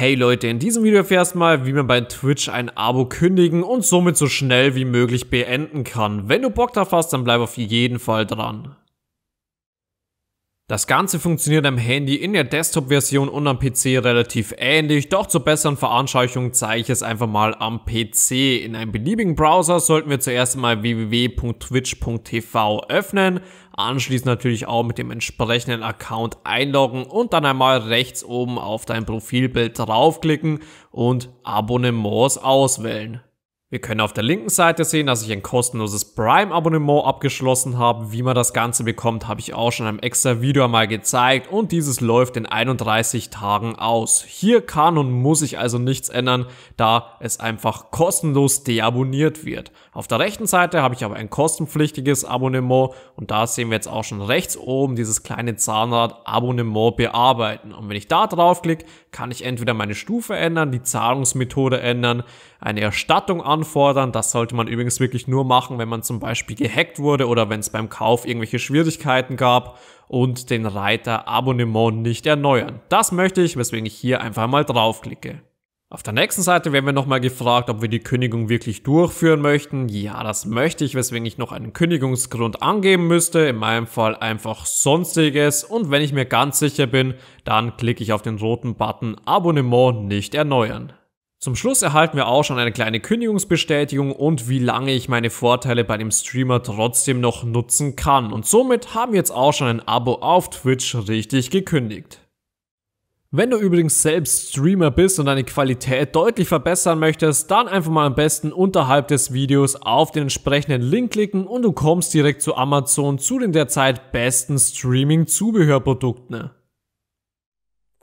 Hey Leute, in diesem Video erfährst du mal, wie man bei Twitch ein Abo kündigen und somit so schnell wie möglich beenden kann. Wenn du Bock drauf hast, dann bleib auf jeden Fall dran. Das Ganze funktioniert am Handy in der Desktop-Version und am PC relativ ähnlich, doch zur besseren Veranschaulichung zeige ich es einfach mal am PC. In einem beliebigen Browser sollten wir zuerst mal www.twitch.tv öffnen, anschließend natürlich auch mit dem entsprechenden Account einloggen und dann einmal rechts oben auf dein Profilbild draufklicken und Abonnements auswählen. Wir können auf der linken Seite sehen, dass ich ein kostenloses Prime-Abonnement abgeschlossen habe. Wie man das Ganze bekommt, habe ich auch schon in einem extra Video einmal gezeigt und dieses läuft in 31 Tagen aus. Hier kann und muss ich also nichts ändern, da es einfach kostenlos deabonniert wird. Auf der rechten Seite habe ich aber ein kostenpflichtiges Abonnement und da sehen wir jetzt auch schon rechts oben dieses kleine Zahnrad Abonnement bearbeiten. Und wenn ich da draufklicke, kann ich entweder meine Stufe ändern, die Zahlungsmethode ändern, eine Erstattung anbieten anfordern. Das sollte man übrigens wirklich nur machen, wenn man zum Beispiel gehackt wurde oder wenn es beim Kauf irgendwelche Schwierigkeiten gab und den Reiter Abonnement nicht erneuern. Das möchte ich, weswegen ich hier einfach mal draufklicke. Auf der nächsten Seite werden wir nochmal gefragt, ob wir die Kündigung wirklich durchführen möchten. Ja, das möchte ich, weswegen ich noch einen Kündigungsgrund angeben müsste. In meinem Fall einfach Sonstiges. Und wenn ich mir ganz sicher bin, dann klicke ich auf den roten Button Abonnement nicht erneuern. Zum Schluss erhalten wir auch schon eine kleine Kündigungsbestätigung und wie lange ich meine Vorteile bei dem Streamer trotzdem noch nutzen kann. Und somit haben wir jetzt auch schon ein Abo auf Twitch richtig gekündigt. Wenn du übrigens selbst Streamer bist und deine Qualität deutlich verbessern möchtest, dann einfach mal am besten unterhalb des Videos auf den entsprechenden Link klicken und du kommst direkt zu Amazon zu den derzeit besten Streaming-Zubehörprodukten.